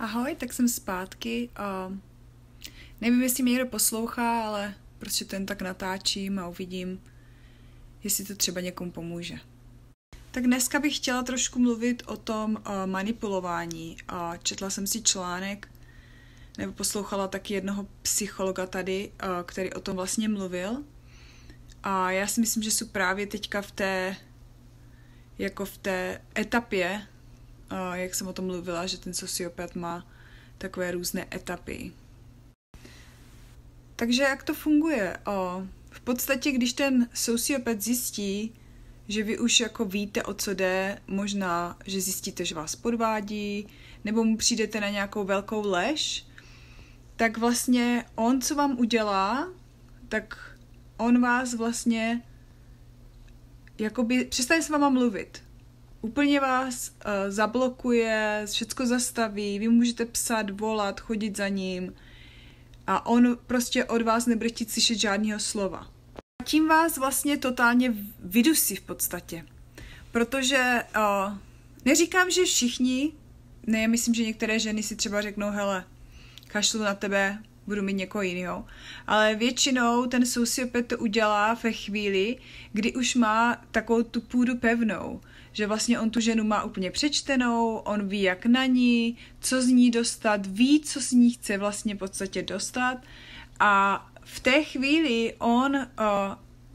Ahoj, tak jsem zpátky. Uh, nevím, jestli mě někdo poslouchá, ale prostě ten tak natáčím a uvidím, jestli to třeba někomu pomůže. Tak dneska bych chtěla trošku mluvit o tom uh, manipulování. Uh, četla jsem si článek, nebo poslouchala taky jednoho psychologa tady, uh, který o tom vlastně mluvil. A já si myslím, že jsou právě teďka v té, jako v té etapě, jak jsem o tom mluvila, že ten sociopat má takové různé etapy. Takže jak to funguje? V podstatě, když ten sociopat zjistí, že vy už jako víte, o co jde, možná, že zjistíte, že vás podvádí, nebo mu přijdete na nějakou velkou lež, tak vlastně on, co vám udělá, tak on vás vlastně jakoby přestane s váma mluvit úplně vás uh, zablokuje, všecko zastaví, vy můžete psát, volat, chodit za ním a on prostě od vás nebude chtít slyšet žádného slova. A tím vás vlastně totálně vydusí v podstatě, protože uh, neříkám, že všichni, ne, myslím, že některé ženy si třeba řeknou, hele, kašlu na tebe, budu mít někoho jiného. Ale většinou ten sociopat to udělá ve chvíli, kdy už má takovou tu půdu pevnou, že vlastně on tu ženu má úplně přečtenou, on ví jak na ní, co z ní dostat, ví, co z ní chce vlastně v podstatě dostat a v té chvíli on uh,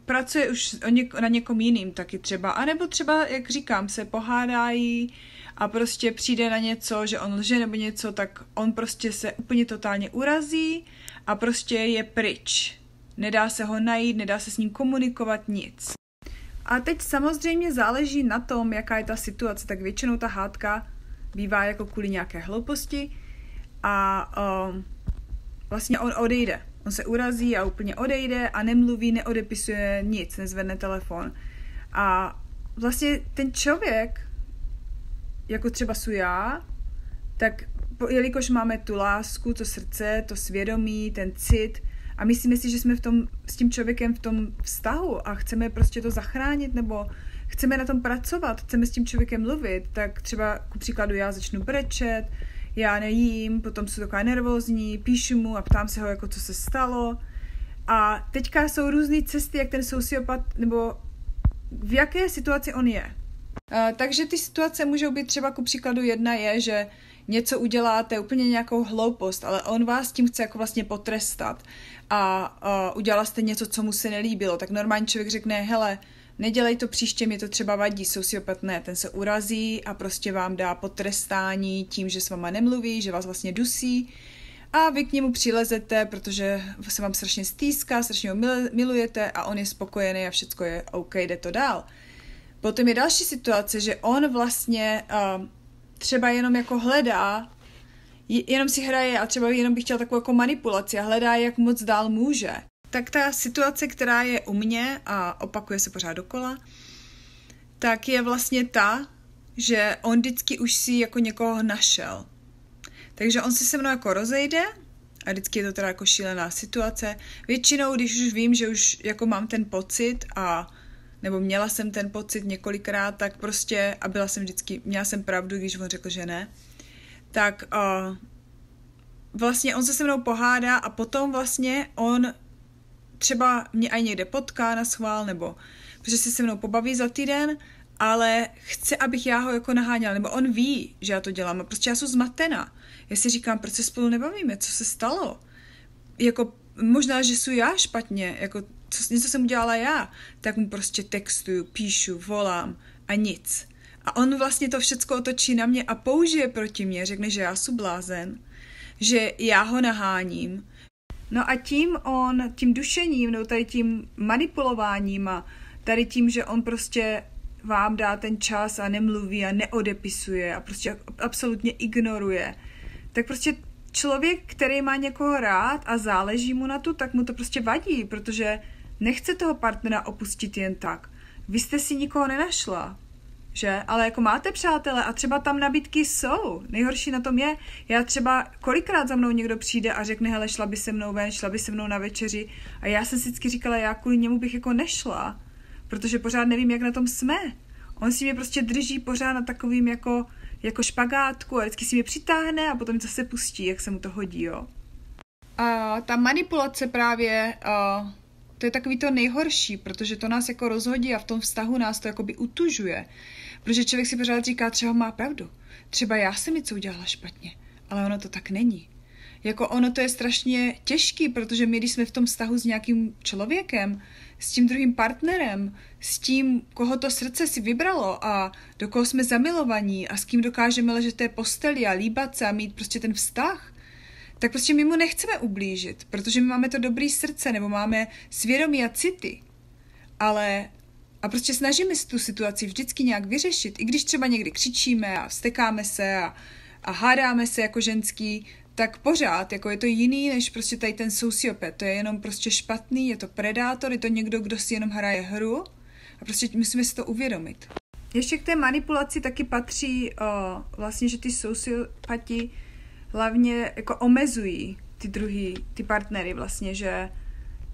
pracuje už něk- na někom jiným taky třeba, nebo třeba, jak říkám, se pohádají a prostě přijde na něco, že on lže nebo něco, tak on prostě se úplně totálně urazí a prostě je pryč. Nedá se ho najít, nedá se s ním komunikovat nic. A teď samozřejmě záleží na tom, jaká je ta situace, tak většinou ta hádka bývá jako kvůli nějaké hlouposti a um, vlastně on odejde. On se urazí a úplně odejde a nemluví, neodepisuje nic, nezvedne telefon. A vlastně ten člověk, jako třeba jsou já, tak jelikož máme tu lásku, to srdce, to svědomí, ten cit a myslíme si, že jsme v tom, s tím člověkem v tom vztahu a chceme prostě to zachránit nebo chceme na tom pracovat, chceme s tím člověkem mluvit, tak třeba ku příkladu já začnu brečet, já nejím, potom jsou taková nervózní, píšu mu a ptám se ho, jako co se stalo. A teďka jsou různé cesty, jak ten sociopat, nebo v jaké situaci on je. A, takže ty situace můžou být třeba ku příkladu jedna je, že něco uděláte, úplně nějakou hloupost, ale on vás tím chce jako vlastně potrestat a a udělala jste něco, co mu se nelíbilo, tak normální člověk řekne, hele, nedělej to příště, mě to třeba vadí, sociopat ne, ten se urazí a prostě vám dá potrestání tím, že s váma nemluví, že vás vlastně dusí a vy k němu přilezete, protože se vám strašně stýská, strašně ho milujete a on je spokojený a všechno je OK, jde to dál. Potom je další situace, že on vlastně uh, třeba jenom jako hledá, jenom si hraje a třeba jenom by chtěl takovou jako manipulaci a hledá, jak moc dál může tak ta situace, která je u mě a opakuje se pořád dokola, tak je vlastně ta, že on vždycky už si jako někoho našel. Takže on se se mnou jako rozejde a vždycky je to teda jako šílená situace. Většinou, když už vím, že už jako mám ten pocit a nebo měla jsem ten pocit několikrát, tak prostě, a byla jsem vždycky, měla jsem pravdu, když on řekl, že ne, tak uh, vlastně on se se mnou pohádá a potom vlastně on třeba mě aj někde potká na schvál, nebo protože se se mnou pobaví za týden, ale chce, abych já ho jako naháněla, nebo on ví, že já to dělám a prostě já jsem zmatená. Já si říkám, proč se spolu nebavíme, co se stalo? Jako možná, že jsou já špatně, jako co, něco jsem udělala já, tak mu prostě textuju, píšu, volám a nic. A on vlastně to všechno otočí na mě a použije proti mě, řekne, že já jsem blázen, že já ho naháním, No a tím on, tím dušením, no tady tím manipulováním a tady tím, že on prostě vám dá ten čas a nemluví a neodepisuje a prostě absolutně ignoruje, tak prostě člověk, který má někoho rád a záleží mu na to, tak mu to prostě vadí, protože nechce toho partnera opustit jen tak. Vy jste si nikoho nenašla, že? Ale jako máte přátele a třeba tam nabídky jsou. Nejhorší na tom je, já třeba kolikrát za mnou někdo přijde a řekne, hele, šla by se mnou ven, šla by se mnou na večeři a já jsem si vždycky říkala, já kvůli němu bych jako nešla, protože pořád nevím, jak na tom jsme. On si mě prostě drží pořád na takovým jako, jako špagátku a vždycky si mě přitáhne a potom zase pustí, jak se mu to hodí, jo. A ta manipulace právě uh, to je takový to nejhorší, protože to nás jako rozhodí a v tom vztahu nás to jakoby utužuje. Protože člověk si pořád říká, třeba má pravdu. Třeba já jsem něco udělala špatně, ale ono to tak není. Jako ono to je strašně těžký, protože my, když jsme v tom vztahu s nějakým člověkem, s tím druhým partnerem, s tím, koho to srdce si vybralo a do koho jsme zamilovaní a s kým dokážeme ležet té posteli a líbat se a mít prostě ten vztah, tak prostě my mu nechceme ublížit, protože my máme to dobrý srdce nebo máme svědomí a city. Ale a prostě snažíme se tu situaci vždycky nějak vyřešit, i když třeba někdy křičíme a vstekáme se a, a hádáme se jako ženský, tak pořád, jako je to jiný než prostě tady ten sociopat, to je jenom prostě špatný, je to predátor, je to někdo, kdo si jenom hraje hru a prostě musíme si to uvědomit. Ještě k té manipulaci taky patří o, vlastně, že ty sociopati hlavně jako omezují ty druhý, ty partnery vlastně, že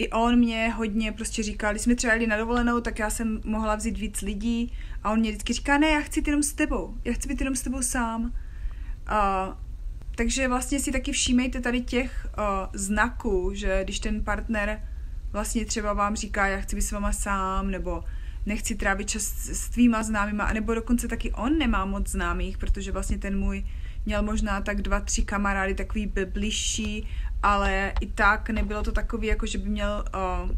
i on mě hodně prostě říkal, když jsme třeba jeli na dovolenou, tak já jsem mohla vzít víc lidí a on mě vždycky říká, ne, já chci jít jenom s tebou, já chci být jenom s tebou sám. Uh, takže vlastně si taky všímejte tady těch uh, znaků, že když ten partner vlastně třeba vám říká, já chci být s váma sám, nebo nechci trávit čas s tvýma známýma, nebo dokonce taky on nemá moc známých, protože vlastně ten můj měl možná tak dva, tři kamarády, takový by bližší, ale i tak nebylo to takový, jako že by měl uh,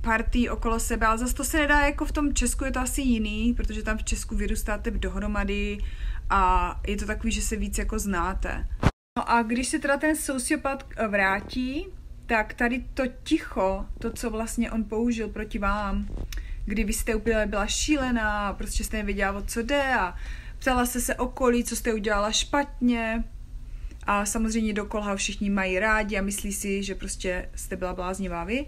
party okolo sebe, ale zase to se nedá, jako v tom Česku je to asi jiný, protože tam v Česku vyrůstáte dohromady a je to takový, že se víc jako znáte. No a když se teda ten sociopat eh, vrátí, tak tady to ticho, to, co vlastně on použil proti vám, kdy vy jste úplně byla šílená, prostě jste nevěděla, o co jde a Ptala jste se okolí, co jste udělala špatně a samozřejmě dokola ho všichni mají rádi a myslí si, že prostě jste byla bláznivá vy.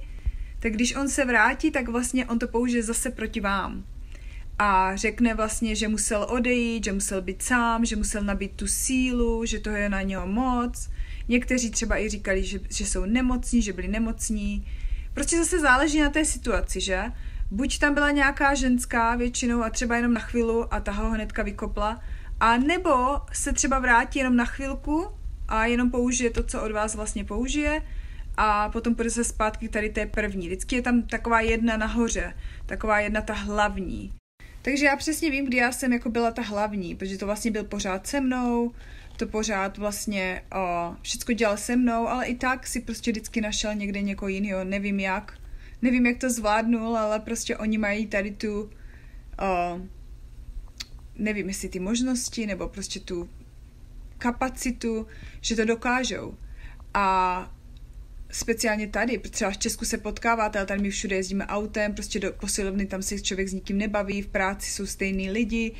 Tak když on se vrátí, tak vlastně on to použije zase proti vám. A řekne vlastně, že musel odejít, že musel být sám, že musel nabít tu sílu, že to je na něho moc. Někteří třeba i říkali, že, že jsou nemocní, že byli nemocní. Prostě zase záleží na té situaci, že? buď tam byla nějaká ženská většinou a třeba jenom na chvilu a ta ho hnedka vykopla, a nebo se třeba vrátí jenom na chvilku a jenom použije to, co od vás vlastně použije a potom půjde se zpátky tady té první. Vždycky je tam taková jedna nahoře, taková jedna ta hlavní. Takže já přesně vím, kdy já jsem jako byla ta hlavní, protože to vlastně byl pořád se mnou, to pořád vlastně o, všecko dělal se mnou, ale i tak si prostě vždycky našel někde někoho jiného, nevím jak, nevím, jak to zvládnul, ale prostě oni mají tady tu, uh, nevím, jestli ty možnosti, nebo prostě tu kapacitu, že to dokážou. A speciálně tady, třeba v Česku se potkáváte, ale tady my všude jezdíme autem, prostě do posilovny, tam se člověk s nikým nebaví, v práci jsou stejný lidi.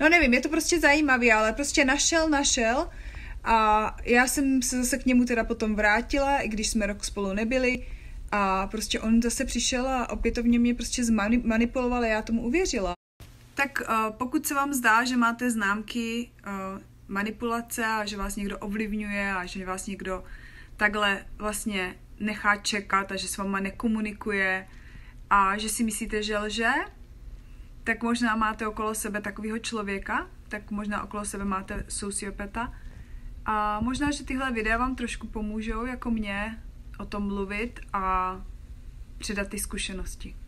No nevím, je to prostě zajímavý, ale prostě našel, našel a já jsem se zase k němu teda potom vrátila, i když jsme rok spolu nebyli, a prostě on zase přišel a opětovně mě prostě zmanipuloval a já tomu uvěřila. Tak eh, pokud se vám zdá, že máte známky eh, manipulace a že vás někdo ovlivňuje a že vás někdo takhle vlastně nechá čekat a že s váma nekomunikuje a že si myslíte, že lže, tak možná máte okolo sebe takového člověka, tak možná okolo sebe máte sociopeta a možná, že tyhle videa vám trošku pomůžou, jako mě, o tom mluvit a předat ty zkušenosti.